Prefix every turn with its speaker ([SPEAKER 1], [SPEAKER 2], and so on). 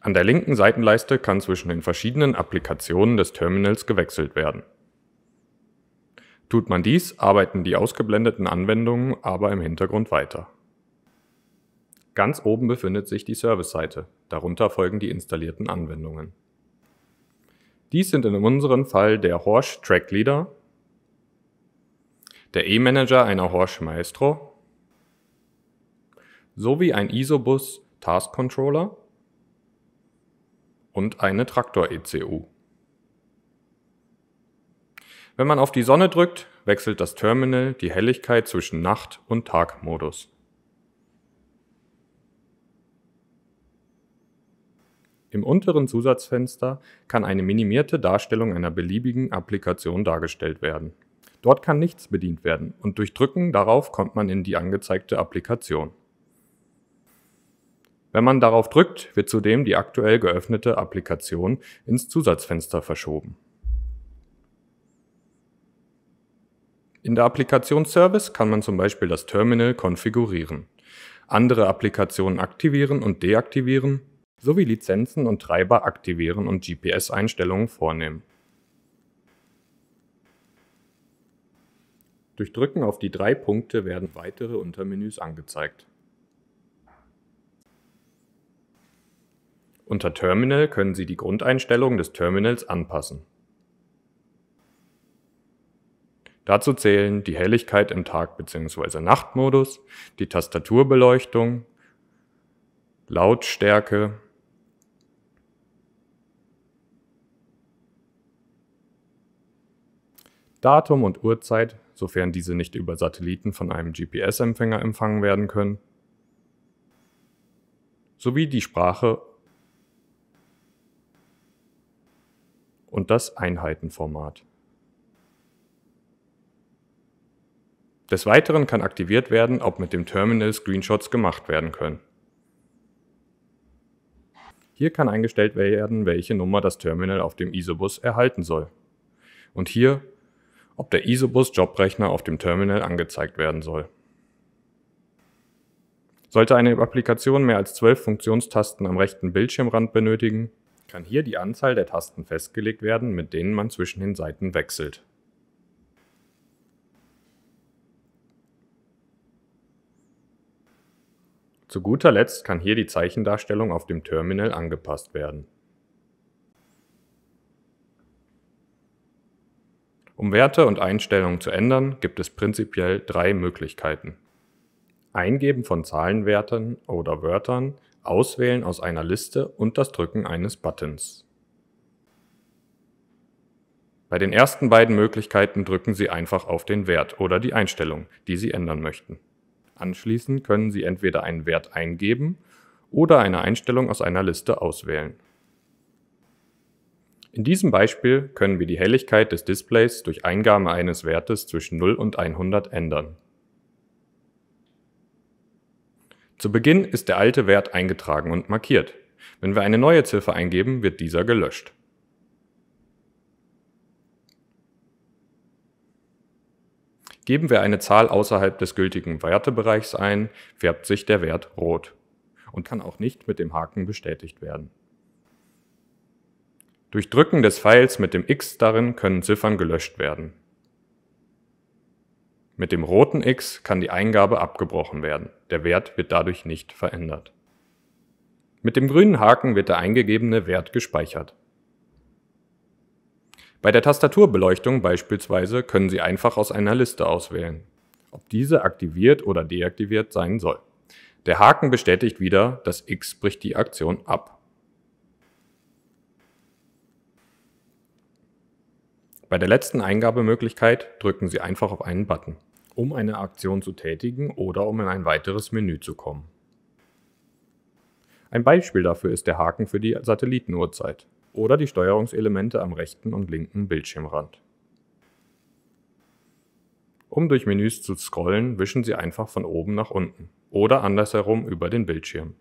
[SPEAKER 1] An der linken Seitenleiste kann zwischen den verschiedenen Applikationen des Terminals gewechselt werden. Tut man dies, arbeiten die ausgeblendeten Anwendungen aber im Hintergrund weiter. Ganz oben befindet sich die Service-Seite, darunter folgen die installierten Anwendungen. Dies sind in unserem Fall der Horsch Track Leader, der E-Manager einer Horsch Maestro sowie ein ISOBus Task Controller und eine Traktor-ECU. Wenn man auf die Sonne drückt, wechselt das Terminal die Helligkeit zwischen Nacht- und Tagmodus. Im unteren Zusatzfenster kann eine minimierte Darstellung einer beliebigen Applikation dargestellt werden. Dort kann nichts bedient werden und durch Drücken darauf kommt man in die angezeigte Applikation. Wenn man darauf drückt, wird zudem die aktuell geöffnete Applikation ins Zusatzfenster verschoben. In der Applikation Service kann man zum Beispiel das Terminal konfigurieren, andere Applikationen aktivieren und deaktivieren sowie Lizenzen und Treiber aktivieren und GPS-Einstellungen vornehmen. Durch Drücken auf die drei Punkte werden weitere Untermenüs angezeigt. Unter Terminal können Sie die Grundeinstellungen des Terminals anpassen. Dazu zählen die Helligkeit im Tag- bzw. Nachtmodus, die Tastaturbeleuchtung, Lautstärke, Datum und Uhrzeit, sofern diese nicht über Satelliten von einem GPS-Empfänger empfangen werden können, sowie die Sprache und das Einheitenformat. Des Weiteren kann aktiviert werden, ob mit dem Terminal Screenshots gemacht werden können. Hier kann eingestellt werden, welche Nummer das Terminal auf dem ISOBUS erhalten soll. Und hier, ob der ISOBUS-Jobrechner auf dem Terminal angezeigt werden soll. Sollte eine Applikation mehr als zwölf Funktionstasten am rechten Bildschirmrand benötigen, kann hier die Anzahl der Tasten festgelegt werden, mit denen man zwischen den Seiten wechselt. Zu guter Letzt kann hier die Zeichendarstellung auf dem Terminal angepasst werden. Um Werte und Einstellungen zu ändern, gibt es prinzipiell drei Möglichkeiten. Eingeben von Zahlenwerten oder Wörtern, Auswählen aus einer Liste und das Drücken eines Buttons. Bei den ersten beiden Möglichkeiten drücken Sie einfach auf den Wert oder die Einstellung, die Sie ändern möchten. Anschließend können Sie entweder einen Wert eingeben oder eine Einstellung aus einer Liste auswählen. In diesem Beispiel können wir die Helligkeit des Displays durch Eingabe eines Wertes zwischen 0 und 100 ändern. Zu Beginn ist der alte Wert eingetragen und markiert. Wenn wir eine neue Ziffer eingeben, wird dieser gelöscht. Geben wir eine Zahl außerhalb des gültigen Wertebereichs ein, färbt sich der Wert rot und kann auch nicht mit dem Haken bestätigt werden. Durch Drücken des Pfeils mit dem X darin können Ziffern gelöscht werden. Mit dem roten X kann die Eingabe abgebrochen werden. Der Wert wird dadurch nicht verändert. Mit dem grünen Haken wird der eingegebene Wert gespeichert. Bei der Tastaturbeleuchtung beispielsweise können Sie einfach aus einer Liste auswählen, ob diese aktiviert oder deaktiviert sein soll. Der Haken bestätigt wieder, das X bricht die Aktion ab. Bei der letzten Eingabemöglichkeit drücken Sie einfach auf einen Button um eine Aktion zu tätigen oder um in ein weiteres Menü zu kommen. Ein Beispiel dafür ist der Haken für die Satellitenuhrzeit oder die Steuerungselemente am rechten und linken Bildschirmrand. Um durch Menüs zu scrollen, wischen Sie einfach von oben nach unten oder andersherum über den Bildschirm.